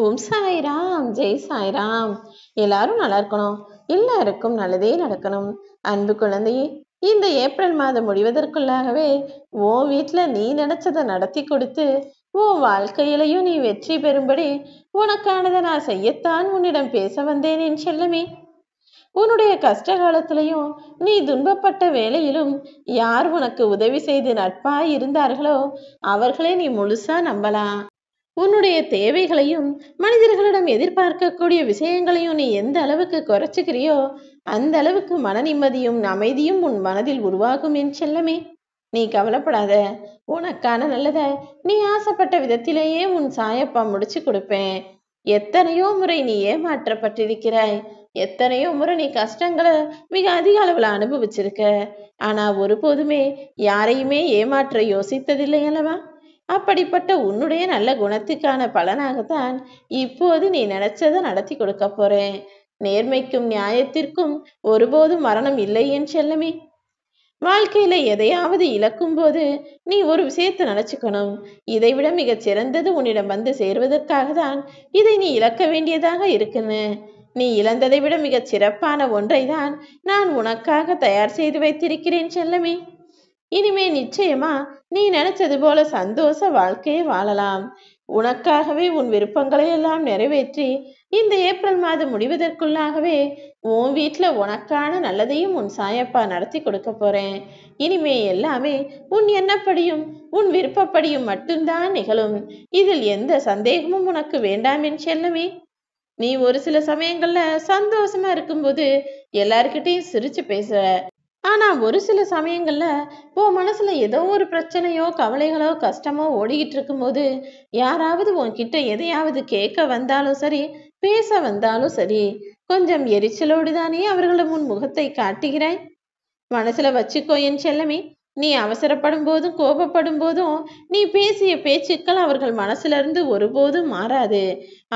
ஓம் சாய்ராம் ஜெய் சாய்ராம் எல்லாரும் நல்லா இருக்கணும் எல்லாருக்கும் நல்லதே நடக்கணும் அன்பு குழந்தையே இந்த ஏப்ரல் மாதம் முடிவதற்குள்ளாகவே உன் வீட்டில் நீ நினைச்சதை நடத்தி கொடுத்து உன் வாழ்க்கையிலையும் நீ வெற்றி பெறும்படி உனக்கானதை நான் செய்யத்தான் உன்னிடம் பேச வந்தேன் என் செல்லமே உன்னுடைய கஷ்ட காலத்திலையும் நீ துன்பப்பட்ட வேலையிலும் யார் உனக்கு உதவி செய்து நட்பாய் இருந்தார்களோ அவர்களே நீ முழுசா நம்பலாம் உன்னுடைய தேவைகளையும் மனிதர்களிடம் எதிர்பார்க்கக்கூடிய விஷயங்களையும் நீ எந்த அளவுக்கு குறைச்சிக்கிறியோ அந்த அளவுக்கு மன நிம்மதியும் அமைதியும் உன் மனதில் உருவாகும் என் செல்லமே நீ கவலைப்படாத உனக்கான நல்லதை நீ ஆசைப்பட்ட விதத்திலேயே உன் சாயப்பா முடிச்சு கொடுப்பேன் எத்தனையோ முறை நீ ஏமாற்றப்பட்டிருக்கிறாய் எத்தனையோ முறை நீ கஷ்டங்களை மிக அதிக அளவில் அனுபவிச்சிருக்க ஆனா ஒருபோதுமே யாரையுமே ஏமாற்ற யோசித்ததில்லை அல்லவா அப்படிப்பட்ட உன்னுடைய நல்ல குணத்துக்கான பலனாகத்தான் இப்போது நீ நினைச்சதை நடத்தி கொடுக்க போறேன் நேர்மைக்கும் நியாயத்திற்கும் ஒருபோதும் மரணம் இல்லை என் செல்லமே வாழ்க்கையில எதையாவது இழக்கும் போது நீ ஒரு விஷயத்தை நினைச்சுக்கணும் இதைவிட மிக சிறந்தது உன்னிடம் வந்து சேர்வதற்காக தான் இதை நீ இழக்க வேண்டியதாக இருக்குன்னு நீ இழந்ததை விட மிகச் சிறப்பான ஒன்றை தான் நான் உனக்காக தயார் செய்து வைத்திருக்கிறேன் செல்லமே இனிமே நிச்சயமா நீ நினைச்சது போல சந்தோஷ வாழ்க்கையை வாழலாம் உனக்காகவே உன் விருப்பங்களை எல்லாம் நிறைவேற்றி இந்த ஏப்ரல் மாதம் முடிவதற்குள்ளாகவே உன் வீட்ல உனக்கான நல்லதையும் உன் சாயப்பா நடத்தி கொடுக்க போறேன் இனிமே எல்லாமே உன் எண்ணப்படியும் உன் விருப்பப்படியும் மட்டும்தான் நிகழும் இதில் எந்த சந்தேகமும் உனக்கு வேண்டாம் என் செல்லமே நீ ஒரு சில சமயங்கள்ல சந்தோஷமா இருக்கும்போது எல்லாருக்கிட்டையும் சிரிச்சு பேசுற ஆனால் ஒரு சில சமயங்களில் உன் மனசில் ஏதோ ஒரு பிரச்சனையோ கவலைகளோ கஷ்டமோ ஓடிக்கிட்டு இருக்கும்போது யாராவது உன்கிட்ட எதையாவது கேட்க வந்தாலும் சரி பேச வந்தாலும் சரி கொஞ்சம் எரிச்சலோடு தானே அவர்கள முன் முகத்தை காட்டுகிறாய் மனசில் வச்சுக்கோ என் செல்லமி நீ அவசரப்படும் போதும் கோபப்படும் போதும் நீ பேசிய பேச்சுக்கள் அவர்கள் இருந்து ஒருபோதும் மாறாது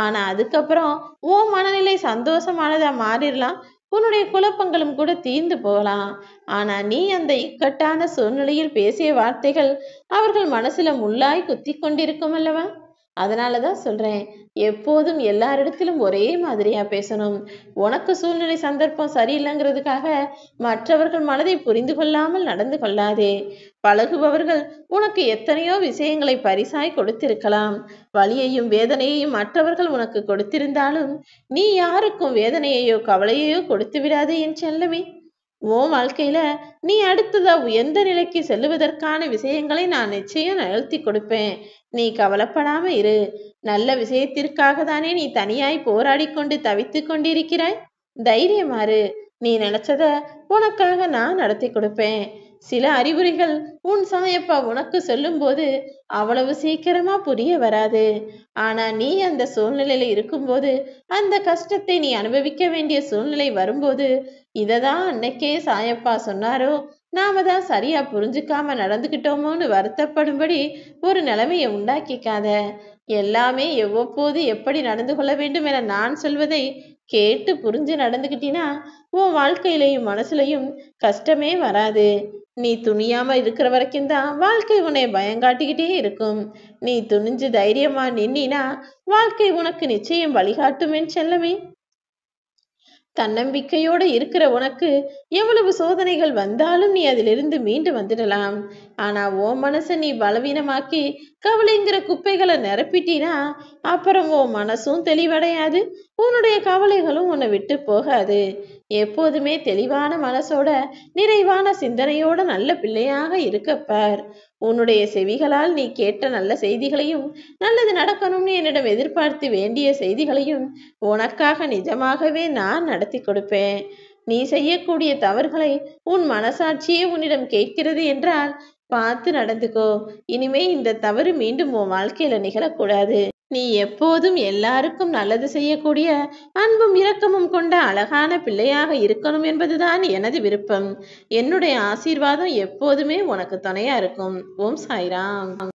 ஆனால் அதுக்கப்புறம் உன் மனநிலை சந்தோஷமானதாக மாறிடலாம் உன்னுடைய குழப்பங்களும் கூட தீர்ந்து போகலாம் ஆனா நீ அந்த இக்கட்டான சூழ்நிலையில் பேசிய வார்த்தைகள் அவர்கள் மனசுல முள்ளாய் குத்தி கொண்டிருக்கும் அல்லவா அதனால தான் சொல்கிறேன் எப்போதும் எல்லாரிடத்திலும் ஒரே மாதிரியாக பேசணும் உனக்கு சூழ்நிலை சந்தர்ப்பம் சரியில்லைங்கிறதுக்காக மற்றவர்கள் மனதை புரிந்து கொள்ளாமல் நடந்து கொள்ளாதே பழகுபவர்கள் உனக்கு எத்தனையோ விஷயங்களை பரிசாய் கொடுத்திருக்கலாம் வலியையும் வேதனையையும் மற்றவர்கள் உனக்கு கொடுத்திருந்தாலும் நீ யாருக்கும் வேதனையையோ கவலையையோ கொடுத்து விடாதே என் செல்லமே உன் வாழ்க்கையில நீ அடுத்ததா உயர்ந்த நிலைக்கு செல்லுவதற்கான விஷயங்களை நான் நிச்சயம் நிகழ்த்தி கொடுப்பேன் நீ கவலைப்படாம இரு நல்ல விஷயத்திற்காக தானே நீ தனியாய் போராடி கொண்டு தவித்து கொண்டிருக்கிறாய் தைரியமாறு நீ நினைச்சத உனக்காக நான் நடத்தி கொடுப்பேன் சில அறிகுறிகள் உன் சாயப்பா உனக்கு சொல்லும்போது அவ்வளவு சீக்கிரமா புரிய வராது ஆனா நீ அந்த சூழ்நிலையில இருக்கும்போது அந்த கஷ்டத்தை நீ அனுபவிக்க வேண்டிய சூழ்நிலை வரும்போது இததான் அன்னைக்கே சாயப்பா சொன்னாரோ நாம தான் சரியா புரிஞ்சுக்காம நடந்துக்கிட்டோமோன்னு வருத்தப்படும்படி ஒரு நிலைமையை உண்டாக்கிக்காத எல்லாமே எவ்வப்போது எப்படி நடந்து கொள்ள வேண்டும் என நான் சொல்வதை கேட்டு புரிஞ்சு நடந்துக்கிட்டினா உன் வாழ்க்கையிலையும் மனசுலையும் கஷ்டமே வராது நீ துணியாம இருக்கிற வரைக்கும் தான் வாழ்க்கை உன்னை பயங்காட்டிக்கிட்டே இருக்கும் நீ துணிஞ்சு தைரியமா நின்னா வாழ்க்கை உனக்கு நிச்சயம் வழிகாட்டுமேன் செல்லமே தன்னம்பிக்கையோடு இருக்கிற உனக்கு எவ்வளவு சோதனைகள் வந்தாலும் நீ அதிலிருந்து மீண்டு வந்துடலாம் ஆனா ஓ மனசை நீ பலவீனமாக்கி கவலைங்கிற குப்பைகளை நிரப்பிட்டினா அப்புறம் ஓ மனசும் தெளிவடையாது உன்னுடைய கவலைகளும் உன்னை விட்டு போகாது எப்போதுமே தெளிவான மனசோட நிறைவான சிந்தனையோட நல்ல பிள்ளையாக இருக்கப்பார் உன்னுடைய செவிகளால் நீ கேட்ட நல்ல செய்திகளையும் நல்லது நடக்கணும்னு என்னிடம் எதிர்பார்த்து வேண்டிய செய்திகளையும் உனக்காக நிஜமாகவே நான் நடத்தி கொடுப்பேன் நீ செய்யக்கூடிய தவறுகளை உன் மனசாட்சியே உன்னிடம் கேட்கிறது என்றால் பார்த்து நடந்துக்கோ இனிமே இந்த தவறு மீண்டும் உன் வாழ்க்கையில நிகழக்கூடாது நீ எப்போதும் எல்லாருக்கும் நல்லது செய்யக்கூடிய அன்பும் இரக்கமும் கொண்ட அழகான பிள்ளையாக இருக்கணும் என்பதுதான் எனது விருப்பம் என்னுடைய ஆசீர்வாதம் எப்போதுமே உனக்கு துணையா இருக்கும் ஓம் சாய்ராம்